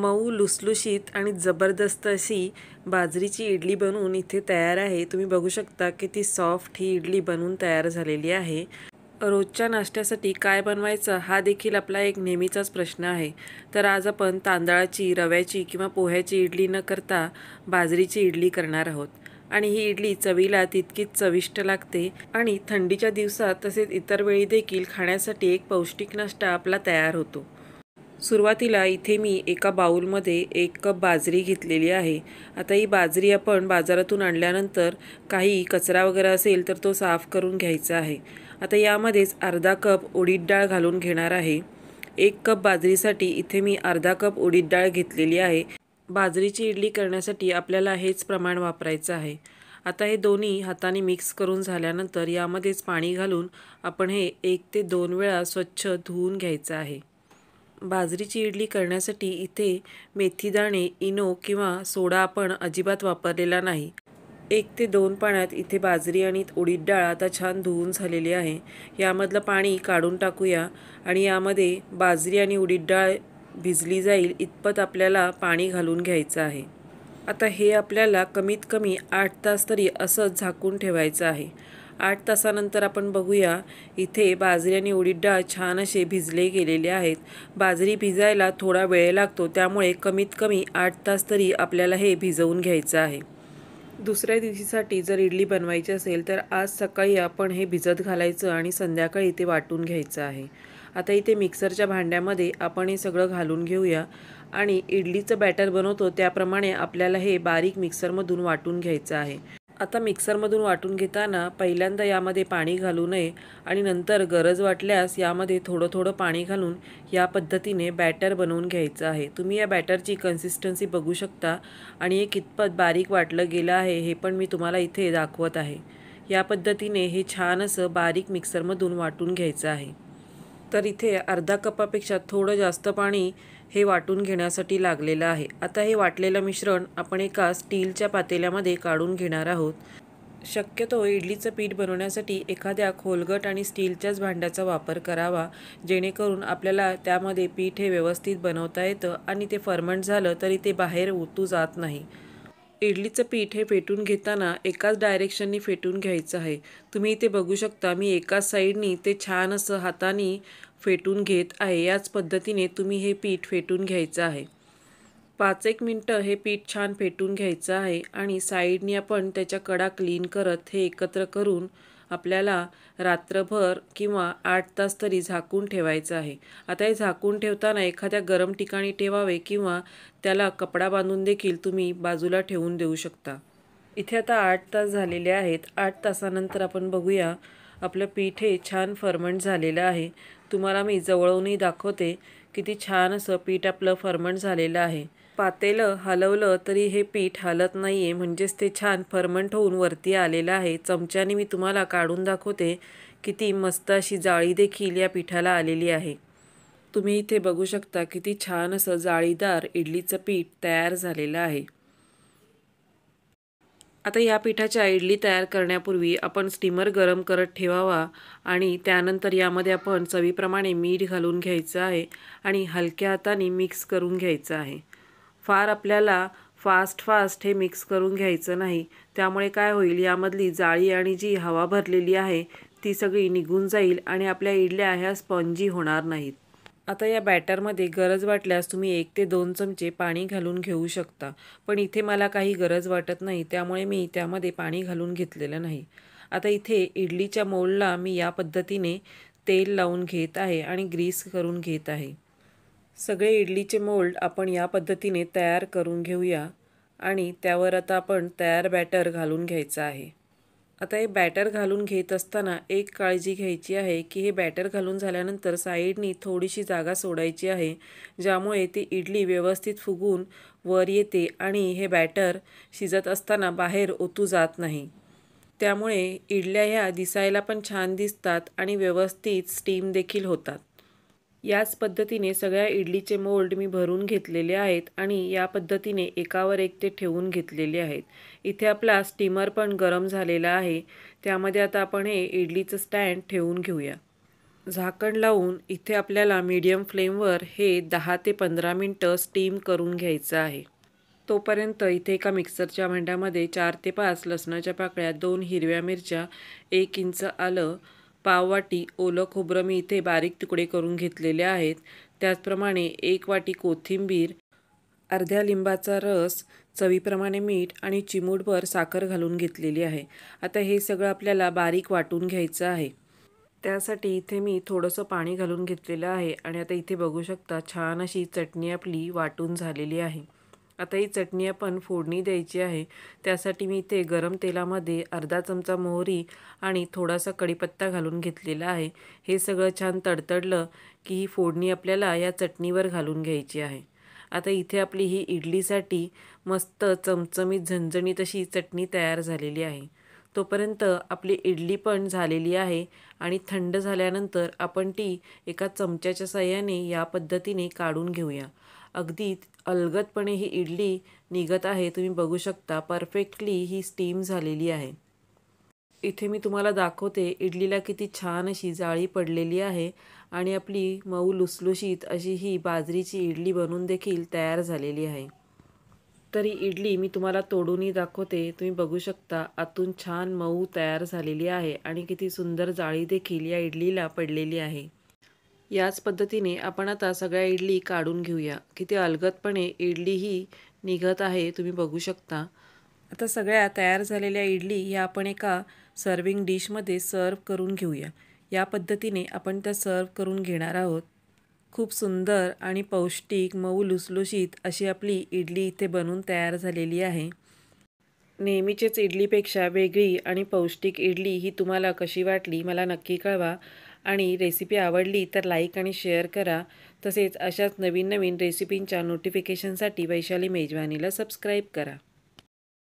मऊ लुसलुशीत आणि जबरदस्त अशी बाजरीची इडली बनवून इथे तयार आहे तुम्ही बघू शकता की ती सॉफ्ट ही इडली बनवून तयार झालेली आहे रोजच्या नाश्त्यासाठी काय बनवायचं हा देखील आपला एक नेहमीचाच प्रश्न आहे तर आज आपण तांदळाची रव्याची किंवा पोह्याची इडली न करता बाजरीची इडली करणार आहोत आणि ही इडली चवीला तितकीच चविष्ट लागते आणि थंडीच्या दिवसात तसेच इतर वेळी देखील खाण्यासाठी एक पौष्टिक नाश्ता आपला तयार होतो सुरुवातीला इथे मी एका बाऊलमध्ये एक कप बाजरी घेतलेली आहे आता ही बाजरी आपण बाजारातून आणल्यानंतर काही कचरा वगैरे असेल तर तो साफ करून घ्यायचा आहे आता यामध्येच अर्धा कप उडीद डाळ घालून घेणार आहे एक कप बाजरीसाठी इथे मी अर्धा कप उडीद डाळ घेतलेली आहे बाजरीची इडली करण्यासाठी आपल्याला हेच प्रमाण वापरायचं आहे आता हे दोन्ही हाताने मिक्स करून झाल्यानंतर यामध्येच पाणी घालून आपण हे एक ते दोन वेळा स्वच्छ धुवून घ्यायचं आहे बाजरीची इडली करण्यासाठी इथे मेथी दाणे इनो किंवा सोडा आपण अजिबात वापरलेला नाही एक ते दोन पाण्यात इथे बाजरी आणि उडीद डाळ आता छान धुवून झालेली आहे यामधलं पाणी काढून टाकूया आणि यामध्ये बाजरी आणि उडीद डाळ भिजली जाईल इतपत आपल्याला पाणी घालून घ्यायचं आहे आता हे आपल्याला कमीत कमी आठ तास तरी असंच झाकून ठेवायचं आहे आठ तासानंतर आपण बघूया इथे बाजरी आणि उडीद डाळ छान असे भिजले गेलेले आहेत बाजरी भिजायला थोडा वेळ लागतो त्यामुळे कमीत कमी आठ तास तरी आपल्याला हे भिजवून घ्यायचं आहे दुसऱ्या दिवशीसाठी जर इडली बनवायची असेल तर आज सकाळी आपण हे भिजत घालायचं आणि संध्याकाळी ते वाटून घ्यायचं आहे आता इथे मिक्सरच्या भांड्यामध्ये आपण हे सगळं घालून घेऊया आणि इडलीचं बॅटर बनवतो त्याप्रमाणे आपल्याला हे बारीक मिक्सरमधून वाटून घ्यायचं आहे आता मिक्सरमधून वाटून घेताना पहिल्यांदा यामध्ये पाणी घालू नये आणि नंतर गरज वाटल्यास यामध्ये थोडं थोडं पाणी घालून या पद्धतीने बॅटर बनवून घ्यायचं आहे तुम्ही या बॅटरची कन्सिस्टन्सी बघू शकता आणि हे कितपत बारीक वाटलं गेलं आहे हे पण मी तुम्हाला इथे दाखवत आहे या पद्धतीने हे छान असं बारीक मिक्सरमधून वाटून घ्यायचं आहे तर इथे अर्धा कपापेक्षा थोडं जास्त पाणी हे वाटून घेण्यासाठी लागलेलं आहे आता हे वाटलेलं मिश्रण आपण एका स्टीलच्या पातेल्यामध्ये काढून घेणार आहोत शक्यतो इडलीचं पीठ बनवण्यासाठी एखाद्या खोलगट आणि स्टीलच्याच भांड्याचा वापर करावा जेणेकरून आपल्याला त्यामध्ये पीठ हे व्यवस्थित बनवता येतं आणि ते फर्मंट झालं तरी ते बाहेर ओतू जात नाही इडलीचं पीठ हे फेटून घेताना एकाच डायरेक्शननी फेटून घ्यायचं आहे तुम्ही इथे बघू शकता मी एकाच साईडनी ते छान असं हाताने फेटून घेत आहे याच पद्धतीने तुम्ही हे पीठ फेटून घ्यायचं आहे पाच एक मिनटं हे पीठ छान फेटून घ्यायचं आहे आणि साईडनी आपण त्याच्या कडा क्लीन करत हे एकत्र करून आपल्याला रात्रभर किंवा आठ तास तरी झाकून ठेवायचं आहे आता हे झाकून ठेवताना एखाद्या गरम ठिकाणी ठेवावे किंवा त्याला कपडा बांधून देखील तुम्ही बाजूला ठेवून देऊ शकता इथे आता आठ तास झालेले आहेत आठ तासानंतर आपण बघूया आपलं पीठ हे छान फर्मंट झालेलं आहे तुम्हाला मी जवळूनही दाखवते किती छान असं पीठ आपलं फर्मंट झालेलं आहे पातेलं हलवलं तरी हे पीठ हलत नाही आहे म्हणजेच ते छान फर्मंट होऊन वरती आलेलं आहे चमच्याने मी तुम्हाला काढून दाखवते किती मस्त अशी जाळी देखील या पिठाला आलेली आहे तुम्ही इथे बघू शकता किती छान असं जाळीदार इडलीचं पीठ तयार झालेलं आहे आता या पिठाच्या इडली तयार करण्यापूर्वी आपण स्टीमर गरम करत ठेवावा आणि त्यानंतर यामध्ये आपण चवीप्रमाणे मीठ घालून घ्यायचं आहे आणि हलक्या हाताने मिक्स करून घ्यायचं आहे फार आपल्याला फास्ट फास्ट हे मिक्स करून घ्यायचं नाही त्यामुळे काय होईल यामधली जाळी आणि जी हवा भरलेली आहे ती सगळी निघून जाईल आणि आपल्या इडल्या ह्या स्पंजी होणार नाहीत आता या बॅटरमध्ये गरज वाटल्यास तुम्ही एक ते दोन चमचे पाणी घालून घेऊ शकता पण इथे मला काही गरज वाटत नाही त्यामुळे मी त्यामध्ये पाणी घालून घेतलेलं नाही आता इथे इडलीच्या मोलला मी या पद्धतीने तेल लावून घेत आहे आणि ग्रीस करून घेत आहे सगळे इडलीचे मोल्ड आपण या पद्धतीने तयार करून घेऊया आणि त्यावर आता आपण तयार बॅटर घालून घ्यायचं आहे आता हे बॅटर घालून घेत असताना एक काळजी घ्यायची आहे की हे बॅटर घालून झाल्यानंतर साईडनी थोडीशी जागा सोडायची आहे ज्यामुळे ती इडली व्यवस्थित फुगून वर येते आणि हे बॅटर शिजत असताना बाहेर ओतू जात नाही त्यामुळे इडल्या ह्या दिसायला पण छान दिसतात आणि व्यवस्थित स्टीम देखील होतात याच पद्धतीने सगळ्या इडलीचे मोल्ड मी भरून घेतलेले आहेत आणि या पद्धतीने एकावर एक ते ठेवून घेतलेले आहेत इथे आपला स्टीमर पण गरम झालेला आहे त्यामध्ये आता आपण हे इडलीचं स्टँड ठेवून घेऊया झाकण लावून इथे आपल्याला मीडियम फ्लेमवर हे दहा ते पंधरा मिनटं स्टीम करून घ्यायचं आहे तोपर्यंत इथे एका मिक्सरच्या भांड्यामध्ये चार ते पाच लसणाच्या पाकळ्या दोन हिरव्या मिरच्या एक इंच आलं पाववाटी ओलं खोबरं मी इथे बारीक तुकडे करून घेतलेले आहेत त्याचप्रमाणे एक वाटी कोथिंबीर अर्ध्या लिंबाचा रस चवीप्रमाणे मीठ आणि चिमूटभर साखर घालून घेतलेली आहे आता हे सगळं आपल्याला बारीक वाटून घ्यायचं आहे त्यासाठी इथे मी थोडंसं पाणी घालून घेतलेलं आहे आणि आता इथे बघू शकता छान अशी चटणी आपली वाटून झालेली आहे आता ही चटणी आपण फोडणी द्यायची आहे त्यासाठी मी इथे गरम तेलामध्ये अर्धा चमचा मोहरी आणि थोडासा कढीपत्ता घालून घेतलेला आहे हे सगळं छान तडतडलं की ही फोडणी आपल्याला या चटणीवर घालून घ्यायची आहे आता इथे आपली ही इडलीसाठी मस्त चमचमीत झणझणीत अशी चटणी तयार झालेली आहे तोपर्यंत आपली इडली पण झालेली आहे आणि थंड झाल्यानंतर आपण ती एका चमच्याच्या साह्याने या पद्धतीने काढून घेऊया अगदी अलगदपणे ही इडली निघत आहे तुम्ही बघू शकता परफेक्टली ही स्टीम झालेली आहे इथे मी तुम्हाला दाखवते इडलीला किती छान अशी जाळी पडलेली आहे आणि आपली मऊ लुसलुशीत अशी ही बाजरीची इडली बनून देखील तयार झालेली आहे तरी इडली मी तुम्हाला तोडूनही दाखवते तुम्ही बघू शकता आतून छान मऊ तयार झालेली आहे आणि किती सुंदर जाळी देखील या इडलीला पडलेली आहे याच पद्धतीने आपण आता सगळ्या इडली काढून घेऊया किती अलगतपणे इडली ही निघत आहे तुम्ही बघू शकता आता सगळ्या तयार झालेल्या इडली ह्या आपण एका सर्विंग डिशमध्ये सर्व करून घेऊया या पद्धतीने आपण त्या सर्व करून घेणार आहोत खूप सुंदर आणि पौष्टिक मऊ लुसलुशीत अशी आपली इडली इथे बनून तयार झालेली आहे नेहमीचेच इडलीपेक्षा वेगळी आणि पौष्टिक इडली ही तुम्हाला कशी वाटली मला नक्की कळवा आणि रेसिपी आवडली तर लाईक आणि शेअर करा तसेच अशाच नवीन नवीन रेसिपींच्या नोटिफिकेशनसाठी वैशाली मेजवानीला सबस्क्राईब करा